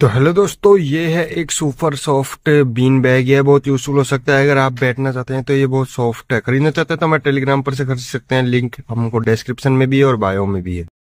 तो हेलो दोस्तों ये है एक सुपर सॉफ्ट बीन बैग है बहुत यूजफुल हो सकता है अगर आप बैठना चाहते हैं तो ये बहुत सॉफ्ट है खरीदना चाहते हैं तो हमारे टेलीग्राम पर से खरीद सकते हैं लिंक हमको डिस्क्रिप्शन में भी है और बायो में भी है